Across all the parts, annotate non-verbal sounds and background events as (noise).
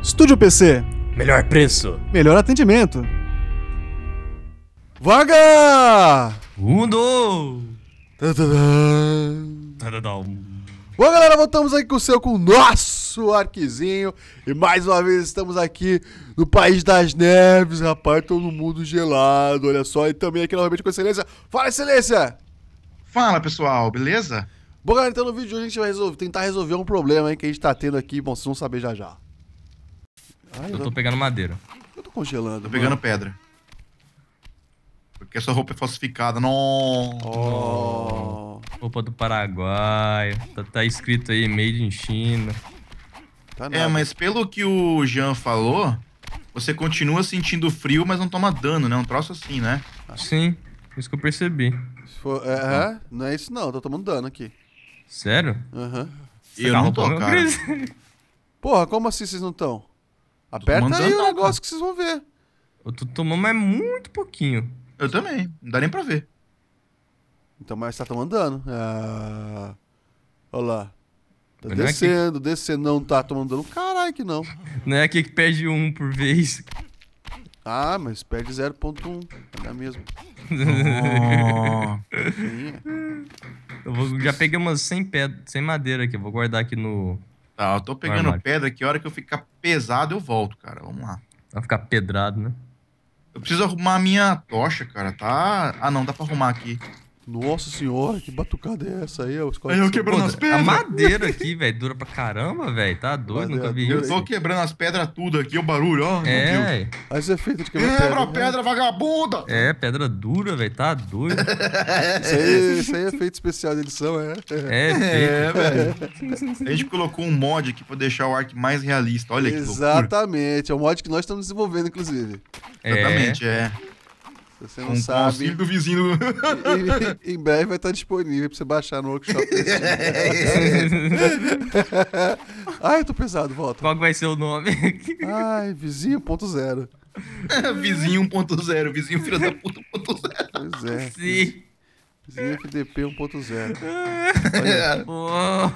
Estúdio PC. Melhor preço. Melhor atendimento. Vaga! Um, dois. Bom, galera, voltamos aqui com o seu, com o nosso arquizinho. E mais uma vez estamos aqui no País das Neves, rapaz. Todo mundo gelado, olha só. E também aqui novamente com a Excelência. Fala, Excelência! Fala, pessoal, beleza? Bom, galera, então no vídeo de hoje a gente vai resolver, tentar resolver um problema que a gente tá tendo aqui. Bom, vocês vão saber já já. Ai, eu tô pegando madeira. Eu tô congelando. Tô pegando pedra. Porque essa roupa é falsificada. Não. Oh. Roupa do Paraguai. Tá, tá, escrito aí Made in China. Tá é, nada. mas pelo que o Jean falou, você continua sentindo frio, mas não toma dano, né? Um troço assim, né? Sim, isso que eu percebi. For, é, é tá. não é isso não, tô tomando dano aqui. Sério? Aham. Uhum. Eu tá não tô, cara. (laughs) (laughs) Porra, como assim vocês não estão? Aperta aí o negócio que vocês vão ver. Eu tô tomando, mas muito pouquinho. Eu também. Não dá nem pra ver. Então, mas tá tomando. dano. Ah, olha lá. Tá não é descendo, é que... descendo. Não tá tomando dano. Caralho que não. Não é aqui que perde um por vez. Ah, mas perde 0.1. Da é mesmo. oh. eu vou, já peguei umas 100, 100 madeira aqui. Vou guardar aqui no Tá, eu tô pegando Vai, pedra aqui. A hora que eu ficar pesado, eu volto, cara. Vamos lá. Vai ficar pedrado, né? Eu preciso arrumar a minha tocha, cara, tá? Ah, não, dá pra arrumar aqui. Nossa senhora, que batucada é essa aí? Eu, eu quebrando as pedras. A é madeira aqui, velho, dura pra caramba, velho. Tá doido, madeira, nunca vi isso. Eu tô quebrando as pedras tudo aqui, o barulho, ó. É. Aí você é feito de quebrar pedra. Quebra né? pedra, vagabunda! É, pedra dura, velho, tá doido. (laughs) isso, aí, isso aí é feito especial de edição, é? É, é, é velho. A gente colocou um mod aqui pra deixar o arc mais realista, olha Exatamente. que loucura. Exatamente, é um mod que nós estamos desenvolvendo, inclusive. É. Exatamente, é você não com, sabe. Com o do vizinho. E, e, (laughs) em breve vai estar disponível pra você baixar no workshop. (laughs) (laughs) Ai, eu tô pesado, volta. Qual que vai ser o nome? Ai, vizinho.0. vizinho 1.0, vizinho filho da puta 1.0. Pois é. Sim. Vizinho FDP 1.0. Olha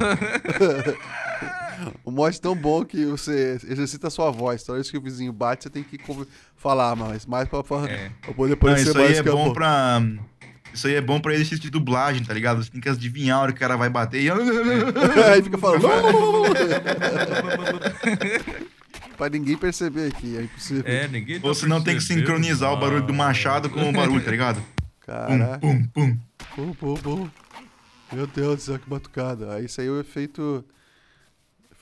o é tão bom que você exercita a sua voz. Toda vez que o vizinho bate, você tem que falar mais, mais pra, pra, é. pra poder parecer Não, isso mais aí é bom pra... Isso aí é bom pra exercício de dublagem, tá ligado? Você tem que adivinhar a hora que o cara vai bater e... É. (laughs) aí fica falando... (laughs) pra ninguém perceber aqui, é impossível. É, ninguém tá Ou senão tem que sincronizar o barulho do machado com o ah. barulho, tá ligado? Caraca. Pum, pum, pum. Pum, pum, pum. Meu Deus do céu, que batucada. Aí saiu é o efeito...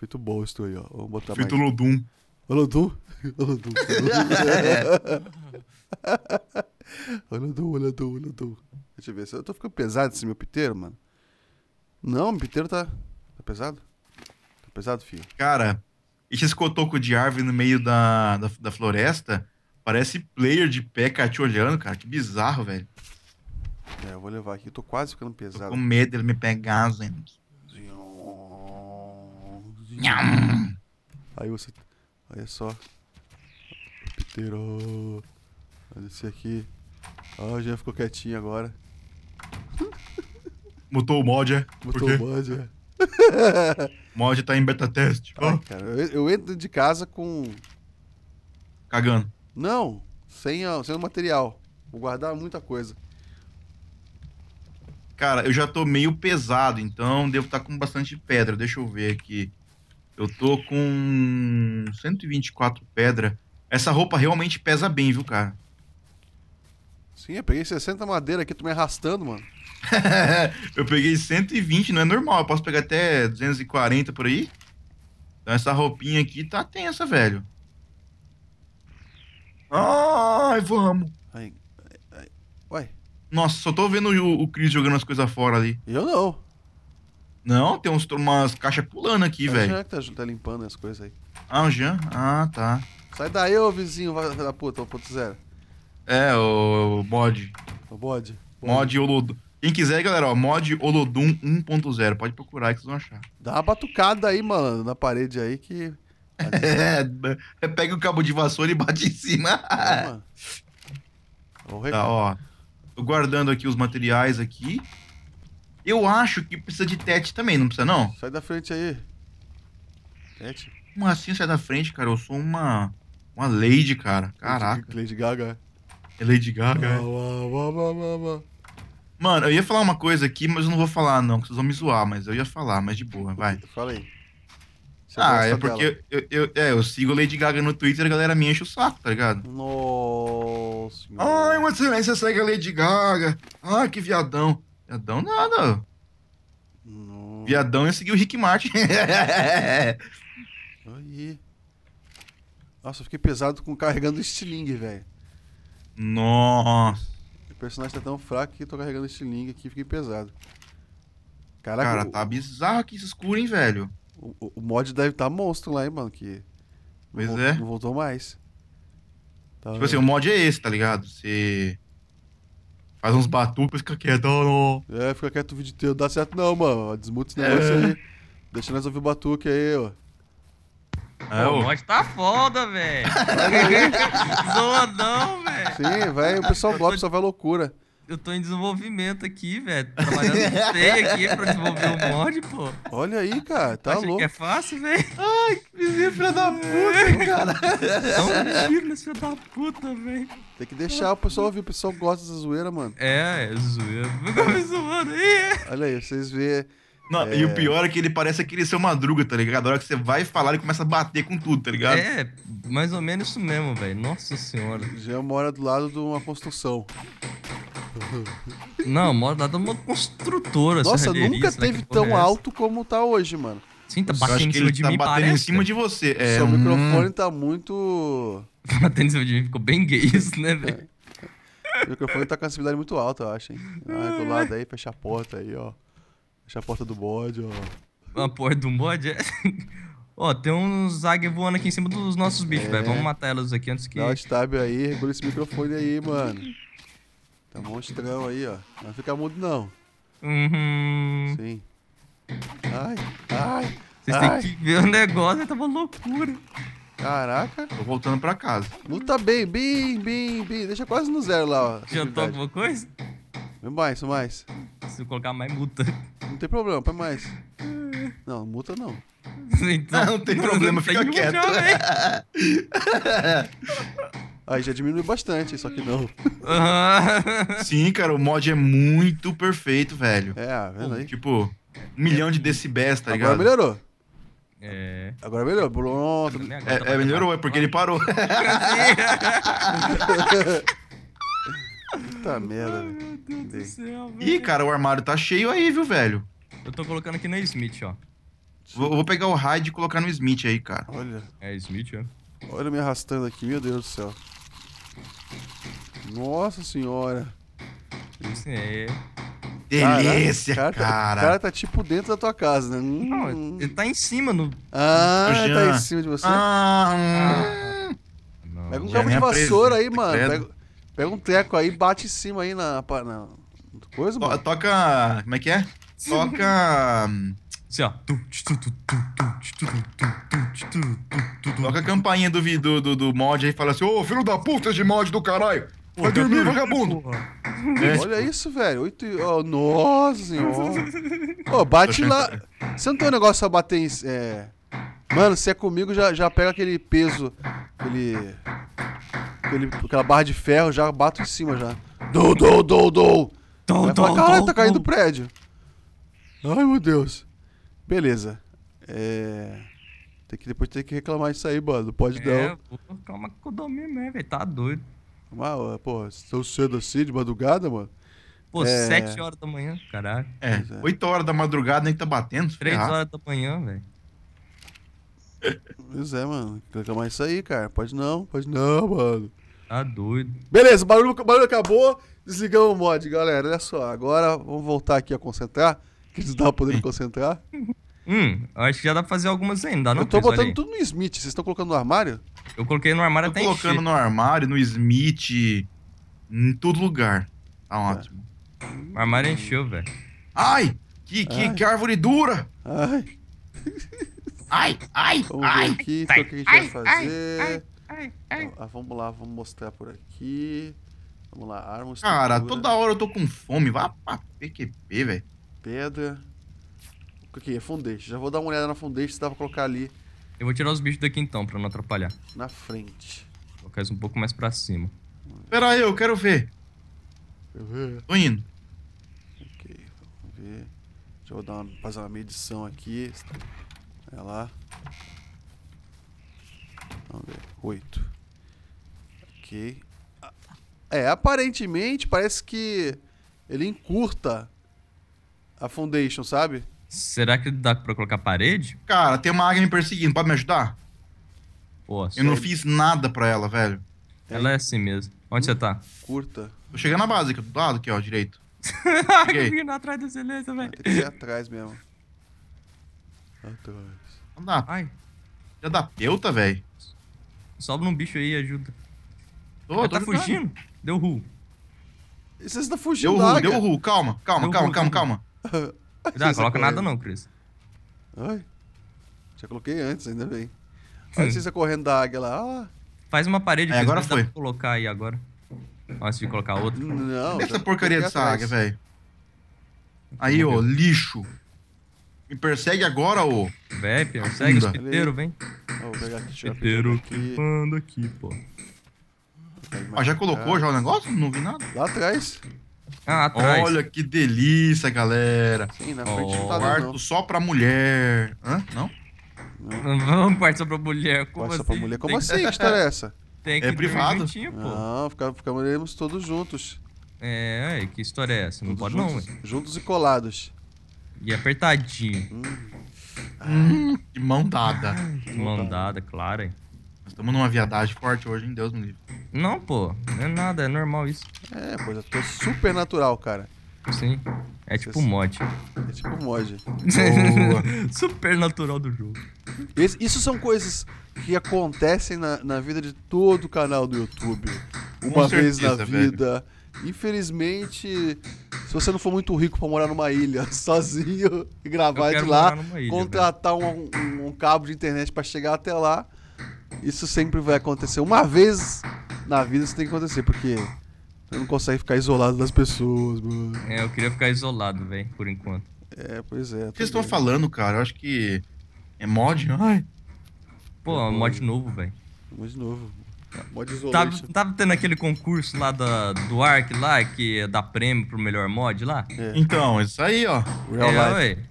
Feito bom isso aí, ó. Vamos botar Feito mais. Lodum. Olodum? Olodum. Tá Olodum, Olodum, Olodum. Deixa eu ver. Eu tô ficando pesado esse meu piteiro, mano. Não, meu piteiro tá. Tá pesado? Tá pesado, filho? Cara, esse cotoco de árvore no meio da, da, da floresta parece player de pé te olhando, cara. Que bizarro, velho. É, eu vou levar aqui. Eu tô quase ficando pesado. Tô com medo dele me pegar, gente. Nham. Aí você. Aí é só. Piteiro. Vai descer aqui. Ó, já ficou quietinho agora. (laughs) Mutou o mod, é? Mutou o mod, é. o (laughs) mod tá em beta teste. Ai, cara, eu, eu, entro de casa com. Cagando. Não, sem, a, sem o material. Vou guardar muita coisa. Cara, eu já tô meio pesado, então devo estar tá com bastante pedra. Deixa eu ver aqui. Eu tô com 124 pedra. Essa roupa realmente pesa bem, viu, cara? Sim, eu peguei 60 madeira aqui, tô me arrastando, mano. (laughs) eu peguei 120, não é normal. Eu posso pegar até 240 por aí. Então essa roupinha aqui tá tensa, velho. Ai, vamos. Ai, ai, ai. Ué. Nossa, só tô vendo o, o Chris jogando as coisas fora ali. Eu não. Não, tem uns, umas caixas pulando aqui, é velho. O Jean que tá, tá, limpando as coisas aí. Ah, o Jean? Ah, tá. Sai daí, ô vizinho da puta, 1.0. É, o, mod. O mod. Mod Olodum. Quem quiser, galera, ó, mod Olodum 1.0. Pode procurar aí que vocês vão achar. Dá uma batucada aí, mano, na parede aí que. (laughs) Tá é, pega o cabo de vassoura e bate em cima. É, mano. Tá, ó. Tô guardando aqui os materiais aqui. Eu acho que precisa de Tete também, não precisa não? Sai da frente aí. Tete. Como assim sai da frente, cara? Eu sou uma. Uma Lady, cara. Caraca. Lady Gaga. É, é Lady Gaga. vá, vá, vá. Mano, eu ia falar uma coisa aqui, mas eu não vou falar, não, que vocês vão me zoar, mas eu ia falar, mas de boa, vai. Fala aí. Você ah, é porque eu, eu, eu, é, eu sigo Lady Gaga no Twitter a galera me enche o saco, tá ligado? Nossa. Ai, uma excelência segue a Lady Gaga. Ai, que viadão. Viadão nada. Não. Viadão ia seguir o Rick Martin. (laughs) Aí. Nossa, eu fiquei pesado com carregando o Stiling, velho. Nossa. O personagem tá tão fraco que eu tô carregando o Stiling aqui, fiquei pesado. Caraca, Cara, o, tá bizarro aqui esse escuro, hein, velho. O, o mod deve tá monstro lá, hein, mano, que... Pois não, é. Não voltou mais. Tá tipo assim, vendo? assim, o mod é esse, tá ligado? Você... Se Faz uns batucos, fica quieto, não. É, fica quieto o vídeo inteiro. Dá certo não, mano. Desmuta esse é. negócio é. aí. Deixa nós ouvir o batuque aí, ó. É, o Monte tá foda, velho. (laughs) zodão velho. Sim, vai, o pessoal bloco, só vai loucura eu tô em desenvolvimento aqui, velho. Trabalhando feio aqui pra desenvolver o um mod, pô. Olha aí, cara, tá Acha louco. que é fácil, velho? Ai, que vizinho filho da puta, é. cara. Dá um (laughs) tiro nesse filho da puta, velho. Tem que deixar o pessoal ouvir, o pessoal gosta dessa zoeira, mano. É, é zoeira. Fica me zoando aí. Olha aí, vocês vê. Não, é... E o é. pior é que ele parece aquele seu madruga, tá ligado? A hora que você vai falar, ele começa a bater com tudo, tá ligado? É, mais ou menos isso mesmo, velho. Nossa senhora. Já mora do lado de uma construção. Não, moro lá uma construtora. Nossa, nunca teve é tão alto como tá hoje, mano. Sim, tá batendo em cima de tá mim, parece. em cima de você. É, Seu hum... microfone tá muito... Tá batendo em cima de mim, ficou bem gay isso, né, velho? É. O microfone tá com a sensibilidade muito alta, eu acho, hein? Ah, do lado aí, fecha a porta aí, ó. Fecha a porta do bode, ó. A porta do bode? É... (laughs) Ó, tem uns águia voando aqui em cima dos nossos bichos, é. velho. Vamos é. matar elas aqui antes que... Dá o stab aí, regula esse microfone aí, mano. Tá monstrão aí, ó. Não vai ficar mudo, não. Uhum. Sim. Ai, ai. Vocês ai. têm que ver o negócio, tá uma loucura. Caraca. Tô voltando pra casa. Luta tá bem, bem, bem, bem. Deixa quase no zero lá, ó. Jantou alguma coisa? Mais, mais. Se colocar mais, multa. Não tem problema, põe mais. Não, multa não. Então, não, tem (laughs) problema, fica quieto. Né? (laughs) Aí já diminuiu bastante, só que não. (laughs) Sim, cara, o mod é muito perfeito, velho. É, é vendo aí? Tipo, um milhão de decibéis, tá ligado? Agora melhorou. É. Agora melhorou. Pronto. É, é, melhorou, é porque ele parou. Puta (laughs) tá merda, velho. Meu Deus do céu, velho. Ih, cara, o armário tá cheio aí, viu, velho? Eu tô colocando aqui na Smith, ó. Vou, vou pegar o raid e colocar no Smith aí, cara. Olha. É, Smith, ó. É? Olha me arrastando aqui, meu Deus do céu. Nossa senhora. É. Delícia, cara. cara. O cara tá tipo dentro da tua casa, né? Hum. Não, ele tá em cima no. Ah, ele tá em cima de você. Ah, hum. não, Pega um cabo de vassoura aí, mano. Pega, pega, um treco aí, bate em cima aí na. na, na coisa, to, mano. Toca. Como é que é? Toca. Assim, ó. Toca a campainha do, do, do, do mod aí e fala assim: Ô, oh, filho da puta de mod do caralho! Vai dormir, vagabundo! É. Olha isso, velho. Oito e... oh, nossa senhora. oh, (laughs) bate lá. Você não tem um negócio pra bater em. É... Mano, se é comigo, já, já pega aquele peso, aquele, aquele. aquela barra de ferro, já bato em cima já. Dou, dou, dou, dou! Dou, dou, Caralho, tá caindo o prédio. Ai, meu Deus. Beleza. É. Tem que depois ter que reclamar isso aí, mano. Pode é, não. calma com o domínio, né, velho? Tá doido. Mal, pô, tão cedo assim, de madrugada, mano. Pô, é... 7 horas da manhã, caraca. É, é, 8 horas da madrugada nem tá batendo. 3 horas da manhã, velho. Pois é, mano. Reclamar isso aí, cara. Pode não, pode não, mano. Tá doido. Beleza, o barulho, barulho acabou. Desligamos o mod, galera. Olha só, agora vamos voltar aqui a concentrar. Que eles não estavam podendo concentrar. (laughs) Hum, acho que já dá pra fazer algumas ainda. Não, eu tô Cris, botando tudo no Smith. Vocês estão colocando no armário? Eu coloquei no armário tô até colocando encher. no armário, no Smith, em todo lugar. Tá, tá. ótimo. O armário encheu, velho. Ai! Que, que, ai. que árvore dura! Ai! Ai, ai, vamos ai, ver aqui, então, ai, o que a gente ai, vai fazer. Ai, ai, então, ah, vamos lá, vamos mostrar por aqui. Vamos lá, armas. Cara, toda hora eu tô com fome. Vá pra PQP, velho. Pedra. Aqui, é foundation. Já vou dar uma olhada na foundation se dá pra colocar ali. Eu vou tirar os bichos daqui então, pra não atrapalhar. Na frente. Vou colocar eles um pouco mais pra cima. Pera aí, eu quero ver. Quero ver. Tô indo. Ok, vamos ver. Deixa eu dar uma, fazer uma medição aqui. Olha lá. Vamos ver. Oito. Ok. É, aparentemente parece que ele encurta a foundation, sabe? Será que dá pra colocar parede? Cara, tem uma águia me perseguindo, pode me ajudar? Pô, Eu não fiz nada pra ela, velho. Ela é assim mesmo. Onde você tá? Curta. Tô chegando na base aqui, do lado aqui, ó, direito. (laughs) Cheguei. atrás da Celeste, velho. tem que atrás mesmo. Atrás. Não dá. Ai. Já dá peuta, velho. Sobe num bicho aí e ajuda. Tô, tô tá ajudando. fugindo. Deu ru. você tá fugindo Deu ru, deu ru. Calma, calma, Deu calma, calma, calma. (laughs) Não, não, coloca tá nada não, Cris. Ai, já coloquei antes, ainda bem. Hum. Olha você correndo da águia lá. Ah. Faz uma parede. É, agora foi. colocar aí agora. Antes de colocar outra. Não. essa porcaria dessa águia, velho. Aí, ô, lixo. Me persegue agora, ô. Véi, persegue o piteiros, vem. Vou pegar aqui, que pô. Ah, já colocou já o negócio? Não vi nada. Lá atrás. Ah, atrás. Olha que delícia, galera. Sim, na frente oh, tá Quarto só pra mulher. Hã? Não? Não, não quarto só pra mulher. Como quarto assim? só pra assim? mulher. Como Tem assim? Que... (laughs) que história é essa? Tem que é privado. Juntinho, pô. Não, ficaremos todos juntos. É, que história é essa? Não todos pode juntos, não, Juntos e colados. E apertadinho. Hum. Hum, que mão dada. De mão dada, claro, hein? Nós estamos numa viadagem forte hoje, em Deus me livre. Não, pô, não é nada, é normal isso. É, pô, já é super natural, cara. Sim. É tipo mod. É tipo mod. (laughs) super natural do jogo. Esse, isso são coisas que acontecem na, na vida de todo o canal do YouTube. Uma Com vez certeza, na vida. Velho. Infelizmente, se você não for muito rico para morar numa ilha (laughs) sozinho e gravar de lá, ilha, contratar um, um, um cabo de internet para chegar até lá, isso sempre vai acontecer. Uma vez na vida isso tem que acontecer, porque você não consegue ficar isolado das pessoas, mano. É, eu queria ficar isolado, velho, por enquanto. É, pois é. O que vocês estão falando, cara? Eu acho que é mod, é? ai. Pô, é mod novo, velho. Mod novo. Mod é, tá isolado. Tava, tava, tendo aquele concurso lá da, do Ark lá, que dá prêmio pro melhor mod lá? É. Então, isso aí, ó. Real é, life.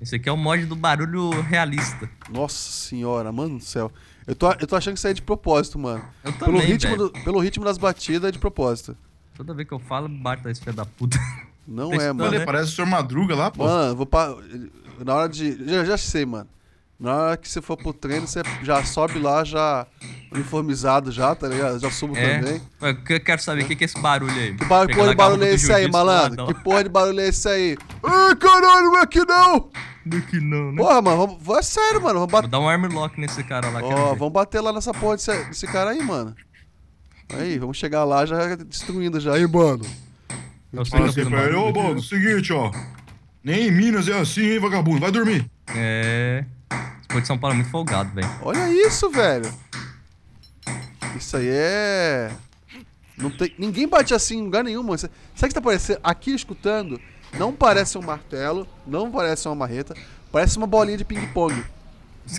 Esse aqui é o mod do barulho realista. Nossa senhora, mano do céu. Eu tô, eu tô achando que isso aí é de propósito, mano. Eu pelo ritmo do, Pelo ritmo das batidas é de propósito. Toda vez que eu falo, bata esse esfera da puta. Não é, mano. Né? parece o senhor Madruga lá, pô. Mano, vou pa... na hora de... Já, já sei, mano. Na hora que você for pro treino, você já sobe lá, já uniformizado, já, tá ligado? Já subo é. também. Eu quero saber o é. que, que é esse barulho aí. Que bar é porra de barulho é esse aí, malandro? Que porra de barulho é esse aí? Ai, caralho, não é que não! Não é que não, né? Porra, mano, vamos, é sério, mano. Vamos bater. Vou dar um armlock nesse cara lá. Ó, oh, vamos bater lá nessa porra desse, desse cara aí, mano. Aí, vamos chegar lá já destruindo já. Aí, mano. ô, mano, né? seguinte, ó. Nem em Minas é assim, hein, vagabundo. Vai dormir. É. Pô, de São Paulo é muito folgado, velho. Olha isso, velho. Isso aí é. Não tem... Ninguém bate assim em lugar nenhum, mano. Sabe o que tá parecendo? Aqui escutando, não parece um martelo, não parece uma marreta, parece uma bolinha de ping-pong.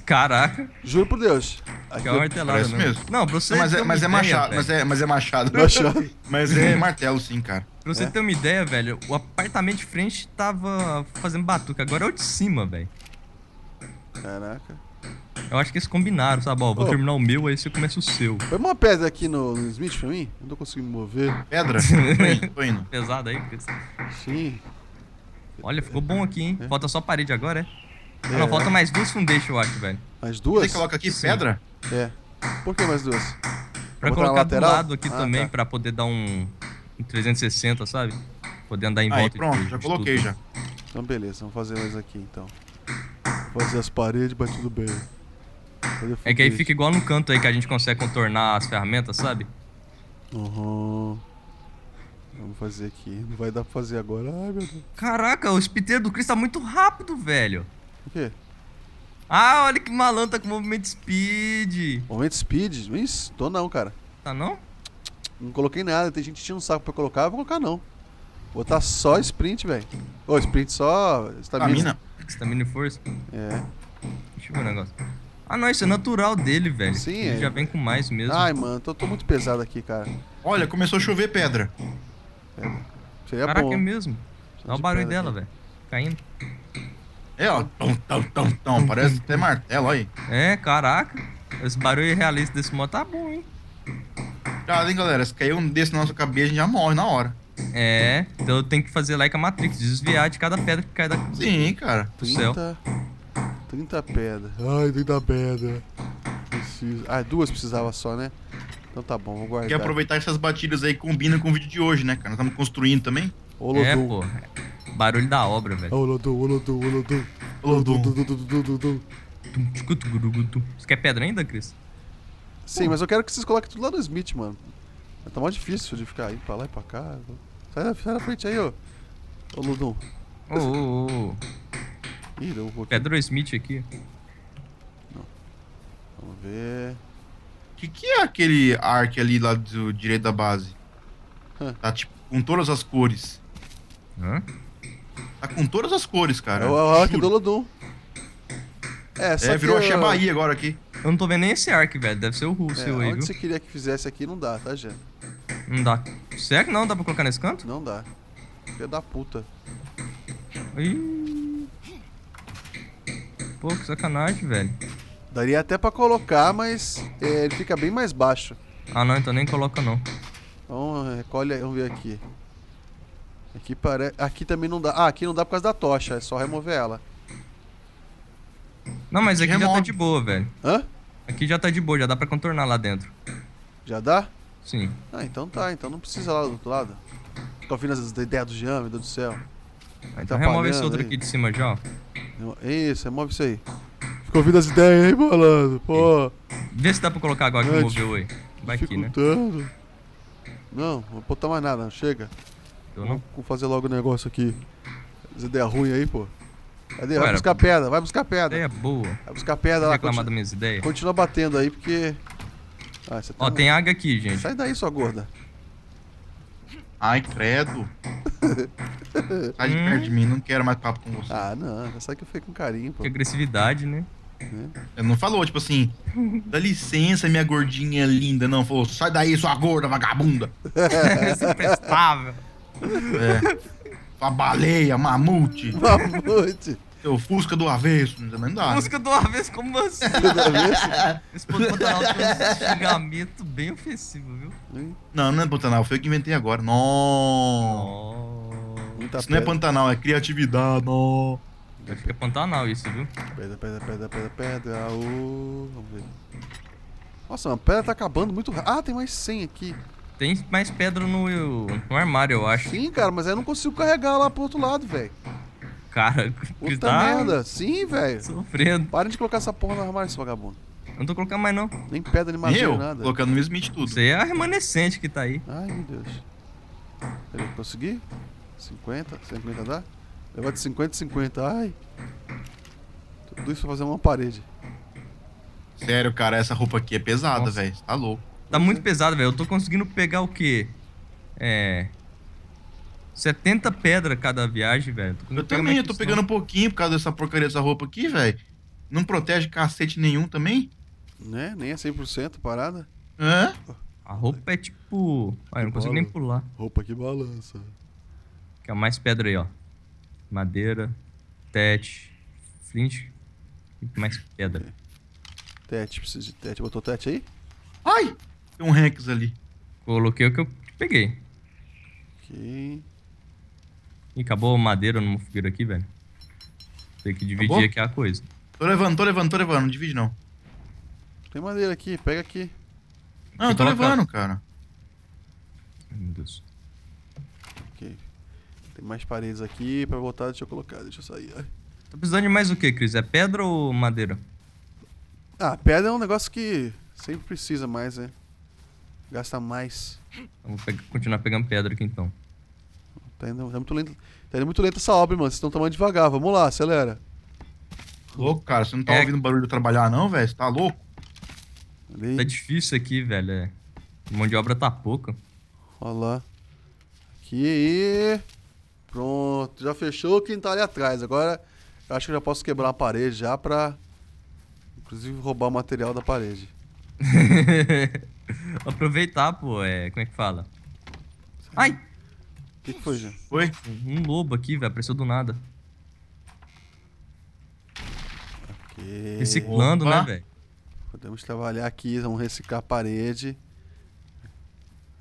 Caraca. Juro por Deus. Aqui é uma martelado, parece né? mesmo. Não, pra você não, mas, é, mas, é ideia, é machado, mas, é, mas é machado. (laughs) mas é martelo, sim, cara. Pra você é. ter uma ideia, velho, o apartamento de frente tava fazendo batuque. agora é o de cima, velho. Caraca. Eu acho que eles combinaram, sabe? Ó, vou terminar o meu, aí você começa o seu. Põe uma pedra aqui no, no Smith pra mim? não tô conseguindo mover. Pedra? (laughs) tô indo, Pesado aí, Sim. Olha, ficou bom aqui, hein? É. Falta só parede agora, é? é. Ah, não, é. falta mais duas foundation, eu acho, velho. Mais duas? Você coloca aqui Sim. pedra? É. Por que mais duas? Pra colocar do lado aqui ah, também, tá. pra poder dar um, um 360, sabe? Poder andar em aí, volta. Aí, pronto, de, já de coloquei tudo. já. Então, beleza, vamos fazer mais aqui então. Fazer as paredes, mas tudo bem. É que aí fica igual no canto aí que a gente consegue contornar as ferramentas, sabe? Uhum. Vamos fazer aqui. Não vai dar pra fazer agora. Ai, meu Deus. Caraca, o espiteiro do Chris tá muito rápido, velho. O quê? Ah, olha que malandro, tá com movimento speed. Movimento speed? Isso, tô não, cara. Tá não? Não coloquei nada. Tem gente que tinha um saco pra colocar, eu vou colocar não. Botar só sprint, velho. Ô, sprint só. Estamina. Estamina e força. É. Deixa eu ver o negócio. Ah, não, isso é natural dele, velho. Sim, Ele é. já vem com mais mesmo. Ai, mano, tô, tô muito pesado aqui, cara. Olha, começou a chover pedra. É. Seria é Caraca, bom. é mesmo. Dá o barulho dela, velho. Caindo. É, ó. Tom, tom, tom, tom. Parece até martelo aí. É, caraca. Esse barulho realista desse modo tá bom, hein? Tá hein, galera. Se cair um desse na nossa cabeça, a gente já morre na hora. É, então eu tenho que fazer like a Matrix, desviar de cada pedra que cai da. Sim, cara. Do céu. 30, pedras. Ai, 30 pedras. Preciso. Ah, duas precisava só, né? Então tá bom, vou guardar. Quer aproveitar essas batidas aí combina com o vídeo de hoje, né, cara? Nós estamos construindo também. Olodum. É, pô. Barulho da obra, velho. Olodum, olodum, olodum. Olodum. Você quer pedra ainda, Cris? Sim, mas eu quero que vocês coloquem tudo lá no Smith, mano. Tá mais difícil de ficar aí pra lá e pra cá. Sai da, sai da frente aí, ó. Ô, Ludum. Ô, ô, ô. Ih, deu um pouquinho. Pedro Smith aqui. Não. Vamos ver. O que, que é aquele arc ali lá do direito da base? Hã? Tá tipo com todas as cores. Hã? Tá com todas as cores, cara. É o arc do Ludum. É, só é, virou que, a Bahia agora aqui. Eu não tô vendo nem esse arc, velho. Deve ser o Russo é, seu aí, onde viu? você queria que fizesse aqui não dá, tá, Jean? Não dá. Será que não dá pra colocar nesse canto? Não dá. Filha da puta. Ih. Pô, que sacanagem, velho. Daria até pra colocar, mas é, ele fica bem mais baixo. Ah, não. Então nem coloca, não. Então, recolhe Vamos ver aqui. Aqui, parece, aqui também não dá. Ah, aqui não dá por causa da tocha. É só remover ela. Não, mas aqui Remove. já tá de boa, velho. Hã? Aqui já tá de boa, já dá pra contornar lá dentro. Já dá? Sim. Ah, então tá, então não precisa lá do outro lado. Tô ouvindo as ideias do Jean, meu Deus do céu. Tá então remove esse outro aí. aqui de cima já, ó. Isso, remove isso aí. Ficou ouvindo as ideias aí, malandro, pô. Vê se dá pra colocar agora que é, moveu aí. Vai aqui, né? Não, não vou botar mais nada, chega. Então, não? Vamos fazer logo o negócio aqui. As ideias ruins aí, pô. Cadê? Vai Ué, buscar pedra, vai buscar pedra. É boa. Vai buscar pedra lá. Reclamar das minhas ideias. Continua batendo aí, porque... Ah, tá Ó, tem água aqui, gente. Sai daí, sua gorda. Ai, credo. sai tá de perto de mim, não quero mais papo com você. Ah, não. É sabe que eu fui com carinho, pô. Que agressividade, né? É. Ele não falou, tipo assim, dá licença, minha gordinha linda. Não, falou, sai daí, sua gorda, vagabunda. (laughs) Imprestável. É. A é. baleia, mamute. Mamute. Seu Fusca do avesso, não dá. Né? Fusca do avesso, como assim? (laughs) Fusca do avesso? (laughs) Esse Pantanal tem um xingamento bem ofensivo, viu? Não, não é Pantanal, foi eu que inventei agora. Não. isso não é Pantanal, é criatividade. Não. É acho que é Pantanal isso, viu? Pedra, pedra, pedra, pedra, pedra. Aô. Vamos ver. Nossa, a pedra tá acabando muito rápido. Ah, tem mais 100 aqui. Tem mais pedra no, no armário, eu acho. Sim, cara, mas eu não consigo carregar lá pro outro lado, velho cara. Puta tá merda, sim, velho. Sofrendo. Para de colocar essa porra no armário, esse vagabundo. Eu não tô colocando mais, não. Nem pedra, nem madeira, nada. Colocando no mesmo de tudo. Isso aí é a remanescente que tá aí. Ai, meu Deus. Peraí, consegui? 50, 50 dá? leva de 50 50, ai. Tudo isso pra fazer uma parede. Sério, cara, essa roupa aqui é pesada, velho. Tá louco. Tá muito pesada, velho. Eu tô conseguindo pegar o quê? É. 70 pedras cada viagem, velho. Eu também, eu tô pegando um pouquinho por causa dessa porcaria dessa roupa aqui, velho. Não protege cacete nenhum também? Né? Nem é 100% parada. Hã? A roupa é tipo... Ah, eu não consigo nem pular. Roupa que balança. Quer mais pedra aí, ó. Madeira, tete, flint e mais pedra. Tete, preciso de tete. Botou tete aí? Ai! Tem um Rex ali. Coloquei o que eu peguei. Ok. Ih, acabou madeira numa fogueira aqui, velho. Tem que dividir acabou? aqui a coisa. Tô levando, tô levando, tô levando. Não divide, não. Tem madeira aqui, pega aqui. Não, eu tô levando, cara. Meu Deus. Ok. Tem mais paredes aqui pra botar. Deixa eu colocar, deixa eu sair. Tá precisando de mais o que, Cris? É pedra ou madeira? Ah, pedra é um negócio que sempre precisa mais, né? Gasta mais. Eu vou pegar, continuar pegando pedra aqui então. Tá indo, tá muito lento, tá indo muito lento essa obra, mano. Vocês estão tomando devagar. Vamos lá, acelera. Louco, cara. Você não tá é. ouvindo barulho de trabalhar, não, velho? Você tá louco? Ali. Tá difícil aqui, velho. É. Mão de obra tá pouca. Olha lá. Aqui. Pronto. Já fechou Quem tá ali atrás. Agora eu acho que eu já posso quebrar a parede já pra. Inclusive roubar o material da parede. (laughs) Aproveitar, pô. É... Como é que fala? Ai! que, que foi, Ju? Foi? Um lobo aqui, velho. Apareceu do nada. Ok. Reciclando, né, Opa. né, velho? Podemos trabalhar aqui. Vamos reciclar a parede.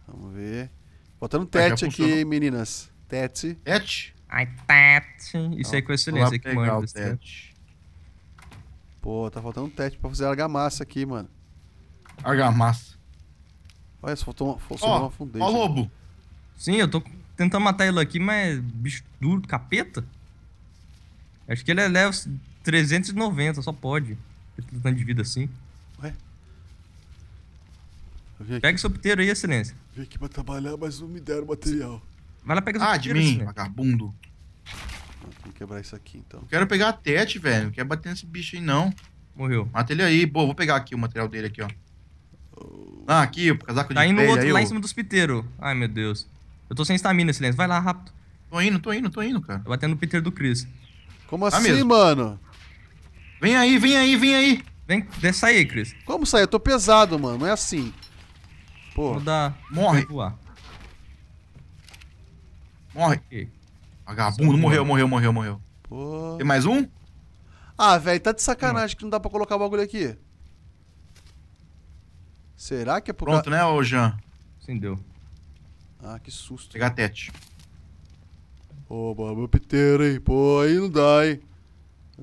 Vamos ver. Botando é tete aqui, funcionou. meninas. Tete. Tete? Ai, tete. Isso aí é com excelência. É que manda esse tete. Pô, tá faltando tete pra fazer argamassa aqui, mano. Argamassa. Olha, só faltou uma, faltou oh, uma Ó, lobo. Sim, eu tô tentando matar ele aqui, mas bicho duro, capeta. Acho que ele é 390, só pode. Ele tá tanto de vida assim. Ué? Pega seu piteiro aí, excelência. Vim aqui pra trabalhar, mas não me deram material. Vai lá pegar esse ah, de mim, excelência. vagabundo. Vou quebrar isso aqui, então. Eu quero pegar a Tete, velho. Não quero bater nesse bicho aí, não. Morreu. Mata ele aí. Boa, vou pegar aqui o material dele aqui, ó. Oh. Ah, aqui, o casaco tá de pele. Tá indo outro aí, lá ó. em cima dos piteiros. Ai, meu Deus. Eu tô sem estamina, silêncio. Vai lá, rápido. Tô indo, tô indo, tô indo, cara. Tô batendo o Peter do Chris. Como tá assim, mesmo? mano? Vem aí, vem aí, vem aí. Vem, desce aí, Chris. Como sair? Eu tô pesado, mano. Não é assim. Pô. Vou dar... Morre. Voar. Morre. Vagabundo. Morreu, morreu, morreu, morreu. Pô. Tem mais um? Ah, velho, tá de sacanagem não. que não dá pra colocar o bagulho aqui. Será que é por Pronto, ca... né, ô Jean? Sim, deu. Ah, que susto. Pegar tete. Ô, meu piteiro aí. Pô, aí não dá, hein?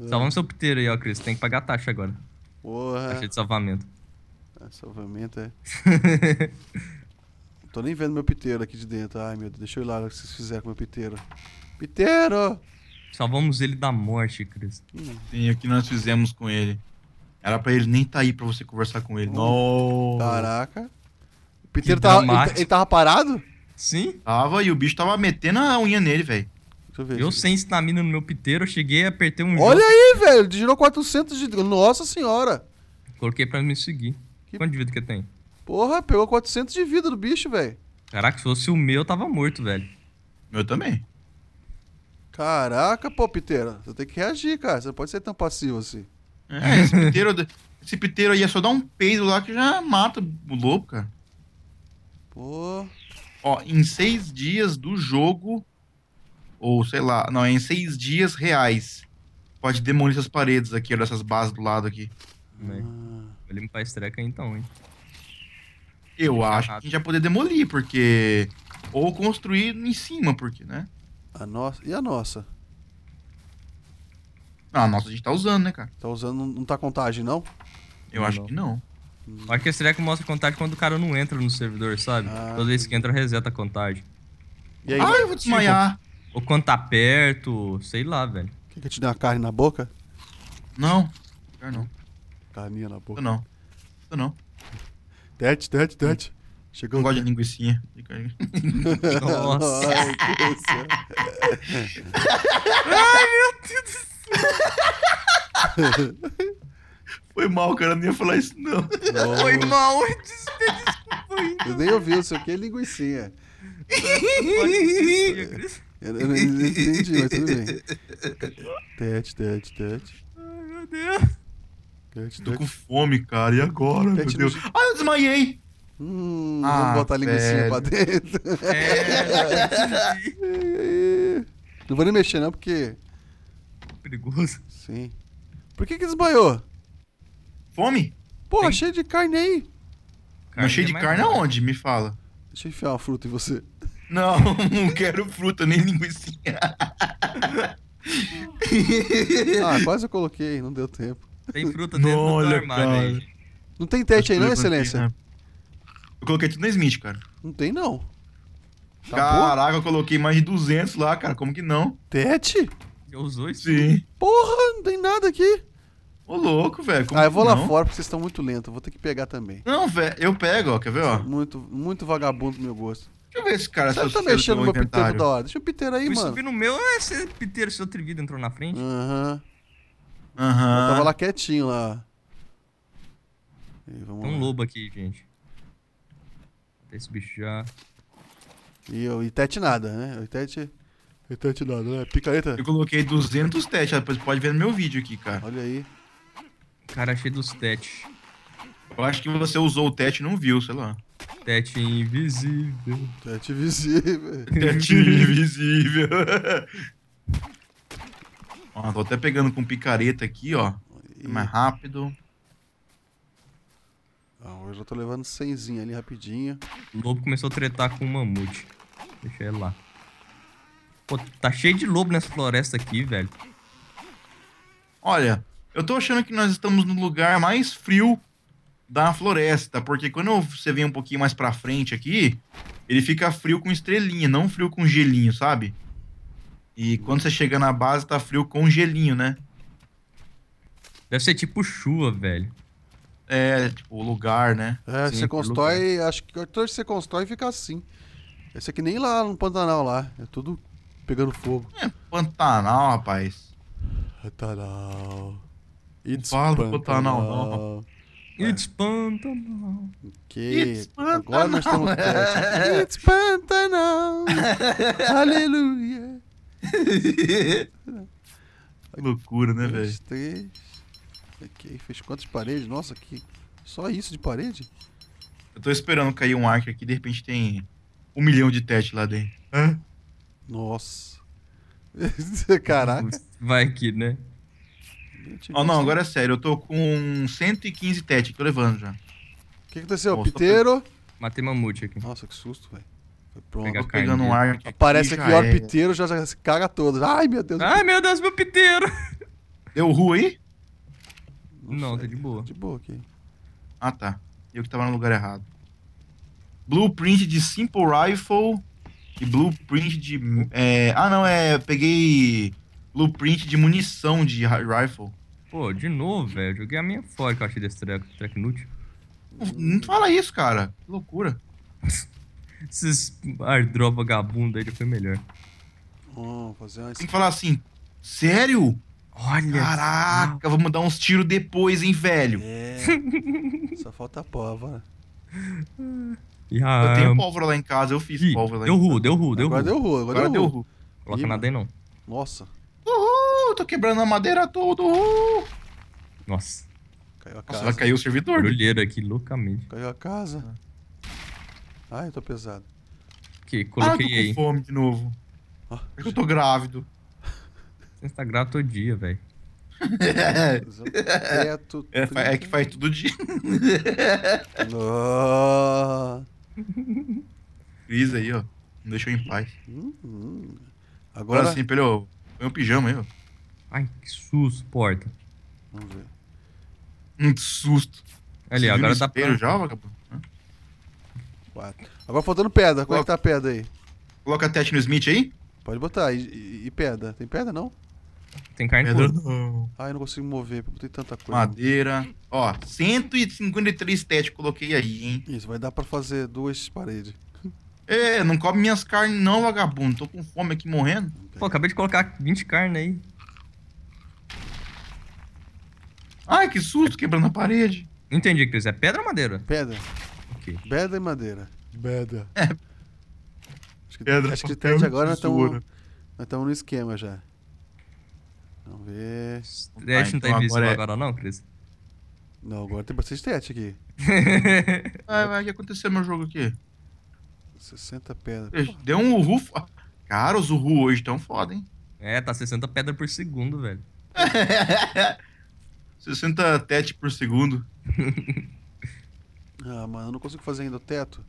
Salvamos seu piteiro aí, ó, Cris. Tem que pagar a taxa agora. Porra. Taxa de salvamento. Ah, salvamento é. (laughs) Tô nem vendo meu piteiro aqui de dentro. Ai, meu Deus. Deixa eu ir lá o que vocês fizeram com meu piteiro. Piteiro! Salvamos ele da morte, Cris. Hum. Sim, o que nós fizemos com ele. Era pra ele nem tá aí pra você conversar com ele. Hum. No. Caraca. O piteiro tava, ele, ele tava parado? Sim? Tava, e o bicho tava metendo a unha nele, velho. Eu, eu sem estamina no meu piteiro, eu cheguei, apertei um... Olha jogo. aí, velho, girou 400 de... Nossa senhora! Coloquei pra me seguir. Que... Quanto de vida que tem? Porra, pegou 400 de vida do bicho, velho. Caraca, se fosse o meu, eu tava morto, velho. Meu também. Caraca, pô, piteiro. Você tem que reagir, cara. Você não pode ser tão passivo assim. É, esse piteiro, esse piteiro aí é só dar um peido lá que já mata o louco cara. Pô... Ó, em seis dias do jogo, ou sei lá, não, é em seis dias reais. Pode demolir essas paredes aqui, olha essas bases do lado aqui. Né? Ah. Vai limpar esse treco então, hein? Eu acho que a gente vai poder demolir, porque. Ou construir em cima, porque, né? A nossa. E a nossa? Ah, a nossa a gente tá usando, né, cara? Tá usando. Não tá contagem, não? Eu não acho não. que não. Acho que esse leco mostra a contagem quando o cara não entra no servidor, sabe? Ah. Toda vez que entra, reseta a contagem. E aí, ah, eu vou desmaiar. ou quando tá perto, sei lá, velho. Quer que eu te dê uma carne na boca? Não. Quer não. Carninha na boca? Eu não. Eu não. Tete, tete, tete. Chegou. Não gosto de linguiçinha. Nossa. Ai, (laughs) Ai, meu Deus do céu. (laughs) Foi mal, cara, não ia falar isso, não. não. Foi mal, desculpa. Eu nem ouvi, eu sei o que é linguiçinha. eu, não entendi, mas tudo bem. Tete, tete, tete. Ai, meu Deus. Tete, tete. Tô com fome, cara. E agora, tete meu Deus? Ai, ah, eu desmaiei. Hum, ah, vamos botar a linguiça pra dentro. É. (laughs) não vou nem mexer, não, porque. Perigoso. Sim. Por que que desmaiou? Fome? Porra, Tem? cheio de carne aí. Carne Mas cheio de é carne aonde? Me fala. Deixa eu enfiar uma fruta em você. Não, (laughs) não quero fruta nem linguiça. (laughs) ah, quase eu coloquei, não deu tempo. Tem fruta dentro Olha, do armário aí. Não tem tete aí não, excelência? Aqui, né? Eu coloquei tudo na Smith, cara. Não tem não. Acabou? Tá Caraca, eu coloquei mais de 200 lá, cara. Como que não? Tete? Eu usou isso? Sim. Porra, não tem nada aqui. Ô, louco, velho. Ah, eu vou lá não? fora porque vocês estão muito lentos. Eu vou ter que pegar também. Não, velho. Eu pego, ó. Quer ver, ó? Muito, muito vagabundo do meu gosto. Deixa eu ver esse cara. Você tá mexendo no meu piteiro da hora. Deixa o piteiro aí, Fui mano. subir no meu, é, esse piteiro, seu trivido entrou na frente. Aham. Uh Aham. -huh. Uh -huh. Eu tava lá quietinho, lá. Aí, vamos Tem um lá. lobo aqui, gente. Tem esse bicho já. E o Itete nada, né? O Itete... Itete nada, né? Picareta. Eu coloquei 200 testes, depois pode ver no meu vídeo aqui, cara. Olha aí. Cara, achei dos TET. Eu acho que você usou o TET e não viu, sei lá. Tete invisível. Tete invisível. (laughs) Tete invisível. (laughs) ó, tô até pegando com picareta aqui, ó. mais rápido. Ah, hoje já tô levando semzinha ali rapidinho. O lobo começou a tretar com o mamute. Deixa ele lá. Pô, tá cheio de lobo nessa floresta aqui, velho. Olha, eu tô achando que nós estamos no lugar mais frio da floresta, porque quando você vem um pouquinho mais pra frente aqui, ele fica frio com estrelinha, não frio com gelinho, sabe? E quando você chega na base, tá frio com gelinho, né? Deve ser tipo chuva, velho. É, tipo, o lugar, né? É, Sim, você constrói, lugar. acho que todos você constrói fica assim. Esse aqui nem lá no Pantanal lá, é tudo pegando fogo. É, Pantanal, rapaz. Pantanal. It's Fala Pantanal. It's Pantanal. Que... It's Pantanal. Agora nós estamos perto. It's Pantanal. Aleluia. Loucura, né, velho? Três. Ok, fez quantas paredes? Nossa, que. Só isso de parede? Eu tô esperando cair um arco aqui, de repente tem um milhão de teste lá dentro. Hã? Nossa. (laughs) Caraca. Vai aqui, né? Ó, oh, não, agora é sério. Eu tô com 115 tete, tô levando já. O que aconteceu? Nossa, Piteiro? Matei mamute aqui. Nossa, que susto, velho. Pronto. Tô pegando um ar. parece Aparece aqui, ó, é. piteiro, já, já caga todos. Ai, meu Deus. Ai, meu Deus, meu piteiro. Deu ruim aí? Não, não tá de boa. Tá de boa aqui. Ah, tá. Eu que tava no lugar errado. Blueprint de Simple Rifle e Blueprint de... É... Ah, não, é... Peguei blueprint de munição de rifle. Pô, de novo, velho. Joguei a minha fora que eu achei desse treco, inútil. Não fala isso, cara. Que loucura. (laughs) Esses airdrop vagabundo aí já foi melhor. Oh, fazer uma... Tem que falar assim, sério? Olha. Caraca, vamos dar uns tiros depois, hein, velho? É. (laughs) Só falta pólvora. Yeah. Eu tenho pólvora lá em casa, eu fiz Ih, pólvora lá deu em ru, casa. Deu ru, deu ru, deu ru. Agora deu ru, agora, deu ru. Coloca nada aí não. Nossa tô quebrando a madeira tudo. Uh! Nossa. Caiu a casa. Nossa, o servidor. Barulheiro aqui loucamente. Caiu a casa. Ai, eu tô pesado. Que coloquei ah, eu tô com aí. fome de novo. Ah, é eu tô grávido. Você tá grávido todo dia, velho. (laughs) É. é, é, que faz todo dia. No. Cris aí, ó. Não deixou em paz. Uhum. Agora, Agora sim, pelo. Põe um pijama aí, ó. Ai, que susto, porta. Vamos ver. um susto. Ali, Você agora tá pra... já, vagabundo? Quatro. Agora faltando pedra. Como é que tá a pedra aí? Coloca teste no Smith aí? Pode botar. E, e, pedra? Tem pedra, não? Tem carne pedra não. Ai, não consigo mover. tem tanta coisa. Madeira. Ó, 153 teste coloquei aí, hein? Isso, vai dar pra fazer duas paredes. É, não come minhas carnes não, vagabundo. Tô com fome aqui morrendo. Pô, acabei de colocar 20 carnes aí. Ai, que susto, quebrando a parede. entendi, Cris. É pedra ou madeira? Pedra. Ok. Pedra e madeira. Pedra. É. Acho que, pedra, acho que de agora nós estamos no esquema já. Vamos ver. Trash não tá então invisível agora, é... agora, não, Cris? Não, agora tem bastante teste aqui. (laughs) vai, vai, o que aconteceu no meu jogo aqui? 60 pedras. Deu um uhu. Cara, os uhu hoje estão foda, hein? É, tá 60 pedras por segundo, velho. (laughs) 60 tete por segundo. (laughs) ah, mano, eu não consigo fazer ainda o teto.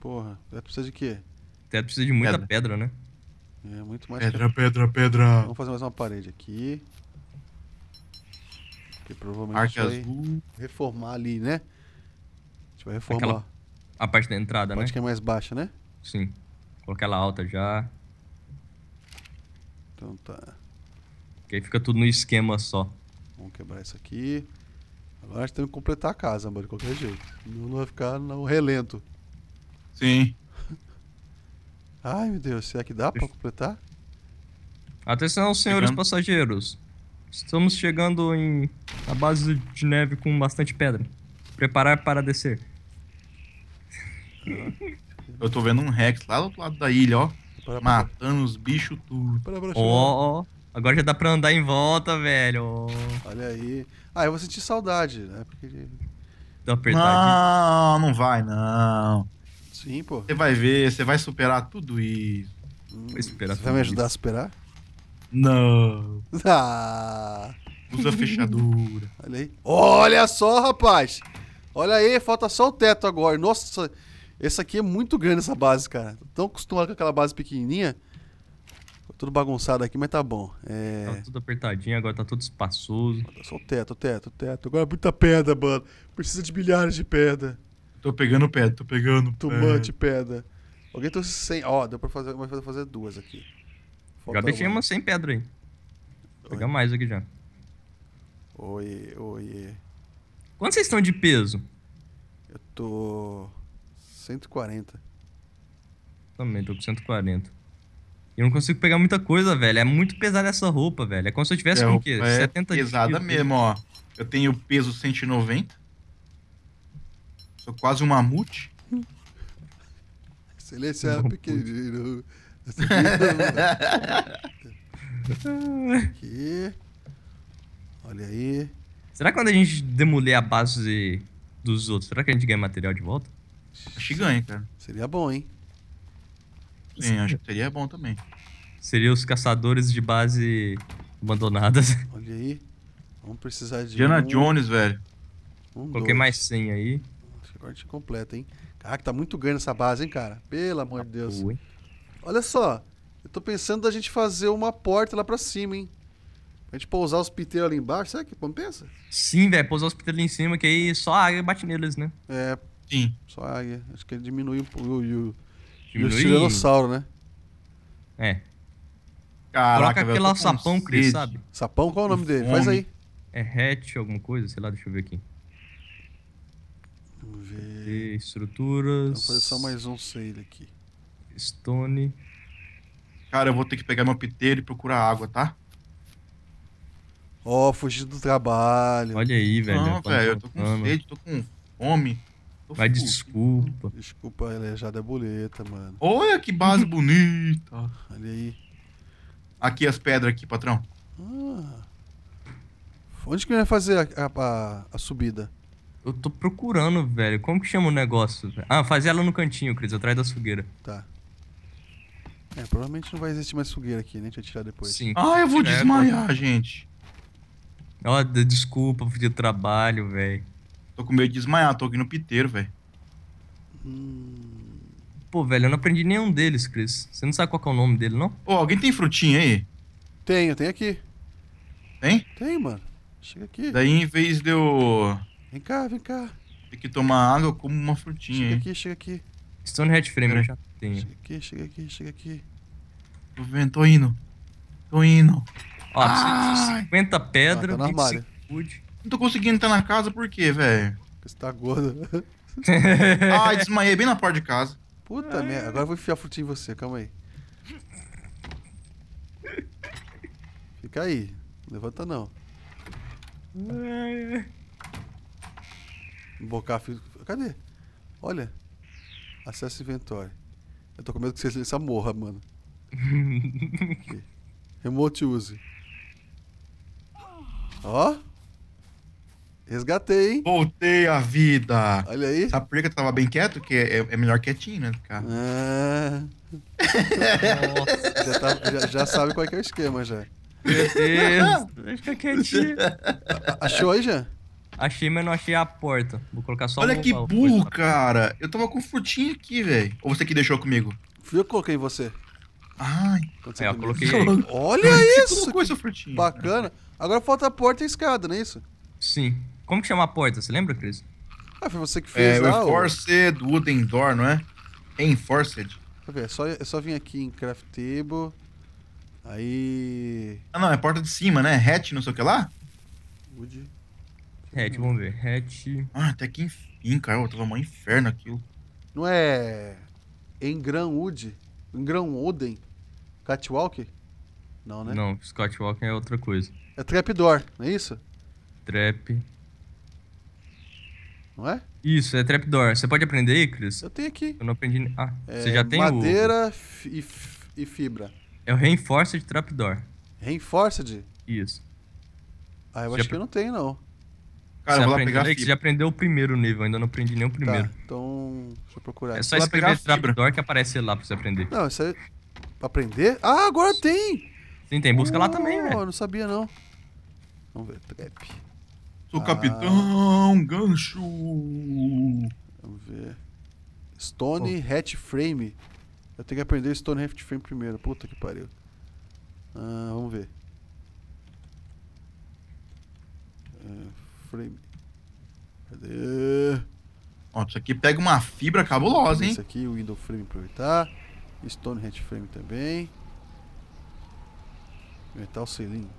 Porra, teto precisa de quê? Teto precisa de muita pedra, pedra né? É, muito mais. Pedra, que... pedra, pedra. Vamos fazer mais uma parede aqui. Que provavelmente Arca vai azul. reformar ali, né? A gente vai reformar. Aquela... A parte da entrada, né? A parte que é mais baixa, né? Sim. Colocar ela alta já. Então tá. Que aí fica tudo no esquema só. Vamos quebrar isso aqui. Agora a gente tem que completar a casa, mano, de qualquer jeito. Não, vai ficar no relento. Sim. (laughs) Ai, meu Deus, será que dá pra completar? Atenção, senhores Chegando. passageiros. Estamos chegando em a base de neve com bastante pedra. Preparar para descer. (laughs) Eu tô vendo um Rex lá do outro lado da ilha, ó. Para, para, matando os bichos tudo. Ó, ó. Oh, oh. Agora já dá pra andar em volta, velho. Olha aí. Ah, eu vou sentir saudade, né? Porque... Dá não, não vai, não. Sim, pô. Você vai ver, você vai superar tudo isso. Hum, vai superar você vai me ajudar isso. a superar? Não. (laughs) Ah. Usa fechadura. (laughs) Olha aí. Olha só, rapaz. Olha aí, falta só o teto agora. Nossa, essa aqui é muito grande, essa base, cara. Tô tão acostumado com aquela base pequenininha tudo bagunçado aqui, mas tá bom. É... Tá tudo apertadinho, agora tá tudo espaçoso. Só o teto, o teto, o teto. Agora muita pedra, mano. Precisa de milhares de pedra. Tô pegando pedra, tô pegando Tomate pedra. Alguém trouxe 100. Ó, deu pra fazer, vou fazer duas aqui. Falta já deixei uma. sem pedra aí. Vou pegar mais aqui já. oi oi Quanto vocês estão de peso? Eu tô. 140. Também tô com 140. Eu não consigo pegar muita coisa, velho. É muito pesada essa roupa, velho. É como se eu tivesse é, com o quê? É 70 pesada quilos. mesmo, ó. Eu tenho peso 190. Sou quase um mamute. Excelência, pequenino. (laughs) Aqui. Olha aí. Será que quando a gente demolir a base dos outros, será que a gente ganha material de volta? Acho que ganha, cara. Seria bom, hein? Sim, acho que seria bom também. Seria os caçadores de base abandonadas. (laughs) Olha aí. Vamos precisar de. Diana um... Jones, velho. Um, Coloquei dois. mais 100 aí. Corte completo, hein? Caraca, tá muito ganho essa base, hein, cara? Pelo amor de Deus. Boa, Olha só. Eu tô pensando da gente fazer uma porta lá pra cima, hein? A gente pousar os piteiros ali embaixo, será que compensa? Sim, velho, pousar os piteiros ali em cima, que aí só a águia bate neles, né? É. Sim. Só a águia. Acho que ele diminui o, o, e o tiranossauro, né? É. Caraca, Coloca aquele sapão, Cris, sabe? Sapão? Qual é o nome dele? Fome. Faz aí. É hatch alguma coisa? Sei lá, deixa eu ver aqui. Vamos ver. estruturas... Vou fazer só mais um sale aqui. Stone... Cara, eu vou ter que pegar meu piteiro e procurar água, tá? Ó, oh, fugir do trabalho. Olha aí, velho. Não, velho, eu tô com fama. sede, tô com fome. Vai desculpa. Desculpa, elejada é boleta, mano. Olha que base (laughs) bonita. Olha aí. Aqui as pedras aqui, patrão. Ah. Onde que vai fazer a, a, a, subida? Eu tô procurando, velho. Como que chama o negócio? Velho? Ah, fazer ela no cantinho, Cris, atrás da fogueira. Tá. É, provavelmente não vai existir mais fogueira aqui, né? Deixa eu tirar depois. Sim. Ah, eu vou é, desmaiar, é... gente. Ó, oh, desculpa de trabalho, velho. Tô com medo de desmaiar, tô aqui no piteiro, velho. Hum. Pô, velho, eu não aprendi nenhum deles, Chris. Você não sabe qual é o nome dele, não? Ô, alguém tem frutinha aí? Tenho, tem aqui. Tem? Tem, mano. Chega aqui. Daí, em vez de eu... Vem cá, vem cá. Tem que tomar água, eu como uma frutinha, Chega aqui, chega aqui. Stonehead Frame eu já tenho. Chega aqui, chega aqui, chega aqui. Tô vendo, tô indo. Tô indo. Ó, 50 pedras, tá, tá não tô conseguindo entrar na casa, por quê, velho? Porque você tá gordo. ah, (laughs) desmaiei bem na porta de casa. Puta merda, agora eu vou enfiar frutinha em você, calma aí. Fica aí, levanta não. Bocar filho. Cadê? Olha. Acesso inventório. Eu tô com medo que você essa morra, mano. (laughs) Remote use. Ó. Resgatei, hein? Voltei à vida. Olha aí. Sabe por que eu tava bem quieto? Que é, é, é melhor quietinho, né? Ficar. É. já, tá, já, já, sabe qual é, é o esquema, já. Meu Vai ficar quietinho. Achou aí, já? Achei, mas não achei a porta. Vou colocar só Olha que ó, burro, cara. Eu tava com furtinho aqui, velho. Ou você que deixou comigo? Fui eu que coloquei você. Ai. É, eu coloquei aí. Olha (laughs) isso. Você furtinho. Bacana. Agora falta a porta e a escada, não é isso? Sim. Como que chama a porta? Você lembra, Cris? Ah, foi você que é, fez é, lá. Enforced ou... Wooden Door, não é? Enforced. Deixa eu ver, é só, é só vir aqui em Craft Table. Aí. Ah, não, é porta de cima, né? Hatch, não sei o que lá? Wood. Hatch, vamos ver. Hatch. Ah, até que enfim, cara. Eu tava um inferno aquilo. Não é. Em Gran Wood? Em Gran Oden? Catwalk? Não, né? Não, Scott Walker é outra coisa. É Trapdoor, não é isso? Trap não é? Isso, é trapdoor. Você pode aprender aí, Cris? Eu tenho aqui. Eu não aprendi. Ah, é, você já tem madeira o... e, e fibra. É o Reinforced Trapdoor. Reinforced? Isso. Ah, eu você acho já... que eu não tenho, não. Cara, você vou lá pegar aí, Você já aprendeu o primeiro nível, ainda não aprendi nem o tá, primeiro. Tá, então, deixa eu procurar. É só escrever trapdoor que aparece lá pra você aprender. Não, isso é aí... Aprender? Ah, agora tem! Sim, tem. Busca uh, lá também, oh, velho. Não sabia, não. Vamos ver. Trap. Sou ah. capitão gancho. Vamos ver. Stone oh. Hat Frame. Eu tenho que aprender Stone Hat Frame primeiro. Puta que pariu. Ah, vamos ver. É, frame. Cadê? Ó, isso aqui pega uma fibra cabulosa, hein? Isso aqui, o Window Frame aproveitar. Stone Hat Frame também. Metal selinho.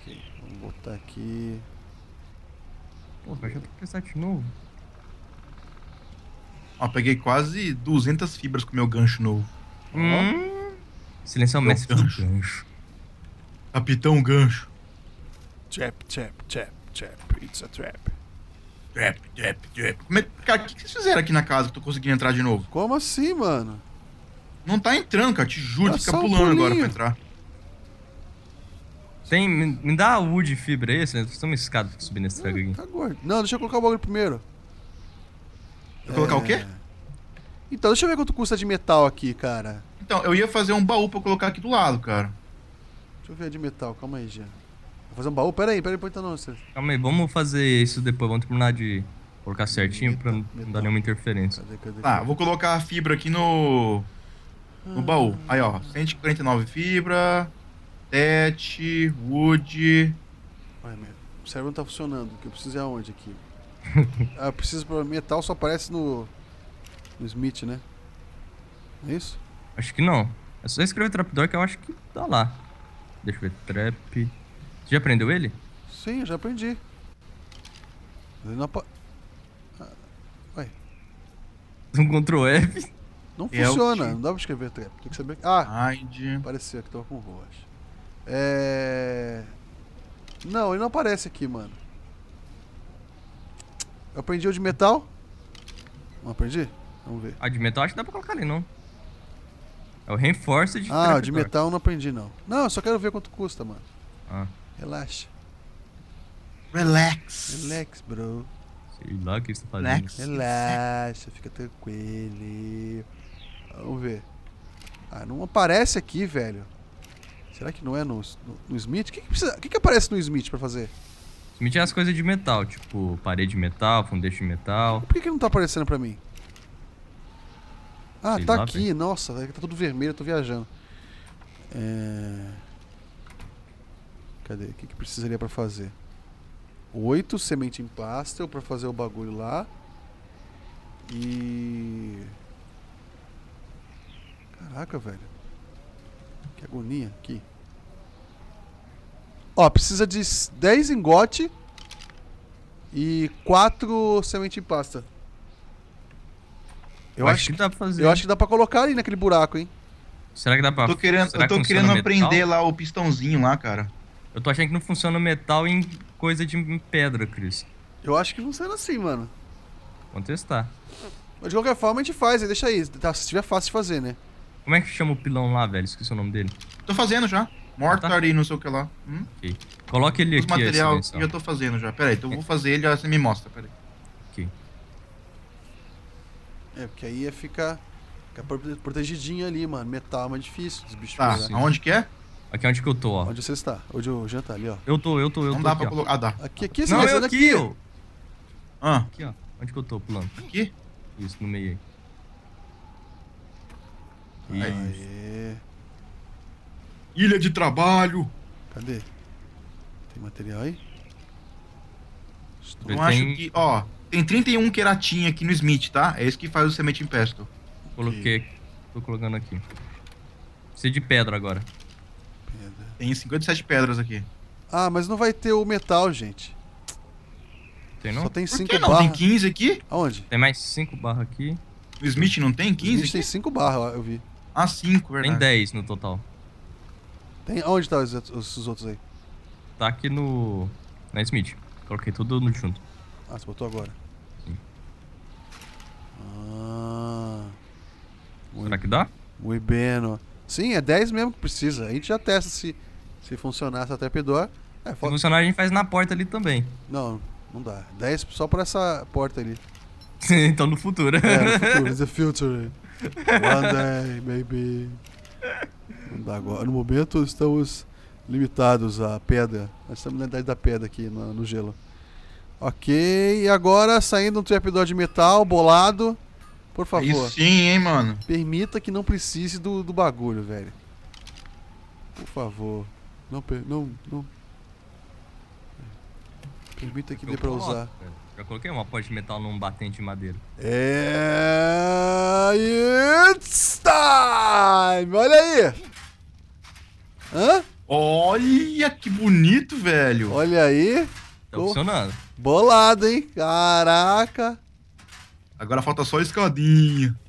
Ok, vamos botar aqui. Pô, vai já tropeçar de novo. Ó, peguei quase 200 fibras com meu gancho novo. Hum. Silêncio é o mestre gancho. do gancho. Capitão gancho. Trap, trap, trap, trap. It's a trap. Trap, trap, trap. Como é, cara, o que, que vocês fizeram aqui na casa que eu tô conseguindo entrar de novo? Como assim, mano? Não tá entrando, cara. Te juro, tá fica pulando um agora pra entrar. Tem, me, me dá wood fibra aí, vocês estão escada escado subir nesse trago aqui. Tá gordo. Não, deixa eu colocar o bagulho primeiro. É... Colocar o quê? Então, deixa eu ver quanto custa de metal aqui, cara. Então, eu ia fazer um baú pra colocar aqui do lado, cara. Deixa eu ver de metal, calma aí, já. Vou fazer um baú? Pera aí, pera aí, então não, Calma aí, vamos fazer isso depois, vamos terminar de colocar certinho metal, pra não metal. dar nenhuma interferência. Cadê, cadê, tá, cadê? Tá, vou colocar a fibra aqui no. no baú. Aí, ó, 149 fibra. Tete, Wood. meu, o cérebro não tá funcionando. O que eu preciso é aonde aqui? (laughs) ah, eu preciso pra metal só aparece no. No Smith, né? É isso? Acho que não. É só escrever Trapdoor que eu acho que tá lá. Deixa eu ver. Trap. Você já aprendeu ele? Sim, eu já aprendi. Ele não apa... Ah, ué. Um Ctrl F? Não é funciona, não dá pra escrever trap. Tem que saber. Ah! apareceu Parecia que tava com voz. É... Não, ele não aparece aqui, mano. Eu aprendi o de metal? Não aprendi? Vamos ver. Ah, de metal acho que dá pra colocar ali, não. É o reinforce ah, de Ah, o de metal eu não aprendi, não. Não, eu só quero ver quanto custa, mano. Ah. Relaxa. Relax. Relax, bro. Sei lá o que você tá fazendo. Relax. Relaxa, fica tranquilo. Vamos ver. Ah, não aparece aqui, velho. Será que não é no, no, no Smith? O que, que, precisa, que, que aparece no Smith para fazer? Smith é as coisas de metal, tipo parede de metal, fundeixo de metal. Por que, que não tá aparecendo pra mim? Ah, Sei tá lá, aqui. Bem. Nossa, é tá tudo vermelho, eu tô viajando. É... Cadê? O que, que precisaria pra fazer? Oito semente em pastel pra fazer o bagulho lá. E... Caraca, velho. Que agonia aqui. Ó, precisa de 10 engote e 4 semente em pasta. Eu acho, acho que dá pra fazer. Eu acho que dá pra colocar ali naquele buraco, hein? Será que dá pra... Tô querendo, eu tô que querendo aprender lá o pistãozinho lá, cara. Eu tô achando que não funciona metal em coisa de pedra, Cris. Eu acho que funciona assim, mano. Vamos testar. Mas de qualquer forma a gente faz, deixa aí. Tá, se tiver fácil de fazer, né? Como é que chama o pilão lá, velho? Esqueci o nome dele. Tô fazendo já. Mortar ah, tá? e não sei o que lá. Hum? Ok. Coloca ele Os aqui. Os material que eu tô fazendo já. Pera aí, então eu vou é. fazer ele, você me mostra, pera aí. Ok. É, porque aí ia ficar, ficar protegidinho ali, mano. Metal é mais difícil dos bichos. Tá, pegar. aonde que é? Aqui é onde que eu tô, ó. Onde você está? Onde o Jean tá ali, ó. Eu tô, eu tô, eu não tô. Não dá aqui, pra colocar. Ah, dá. Aqui, aqui, esse Não, é aqui, aqui, ó. Ah. Aqui, ó. Onde que eu tô pulando? Aqui? Isso, no meio aí. É Aê. Ilha de trabalho. Cadê? Tem material aí? Estou... Eu acho que, ó, tem 31 queratinha aqui no Smith, tá? É isso que faz o semente impesto. Coloquei. Okay. Tô colocando aqui. Precisa de pedra agora. Pedra. Tem 57 pedras aqui. Ah, mas não vai ter o metal, gente. Tem não? Só tem 5 barras. Tem 15 aqui? Aonde? Tem mais 5 barras aqui. O Smith não tem 15? O Smith aqui? tem 5 barras, eu vi. Ah, 5, verdade. Tem 10 no total. Tem, onde tá os, os, outros aí? Tá aqui no. Na Smith. Coloquei tudo no junto. Ah, você botou agora? Sim. Ah. Será que dá? Muito bem. Sim, é 10 mesmo que precisa. A gente já testa se, se funcionar essa trapdoor. É, se funcionar, a gente faz na porta ali também. Não, não dá. 10 só por essa porta ali. (laughs) então no futuro. É, no futuro. The future. One day, baby. Não dá agora. No momento estamos limitados à pedra. Nós estamos na idade da pedra aqui no, no gelo. Ok, e agora saindo um trapdoor de metal, bolado. Por favor. Isso sim, hein, mano. Permita que não precise do, do bagulho, velho. Por favor. Não, per não, não. Permita que dê pra usar. Velho. Já coloquei uma pó de metal num batente de madeira. É. It's time! Olha aí! Hã? Olha que bonito, velho! Olha aí! Tá oh. funcionando. Bolado, hein? Caraca! Agora falta só a escadinha.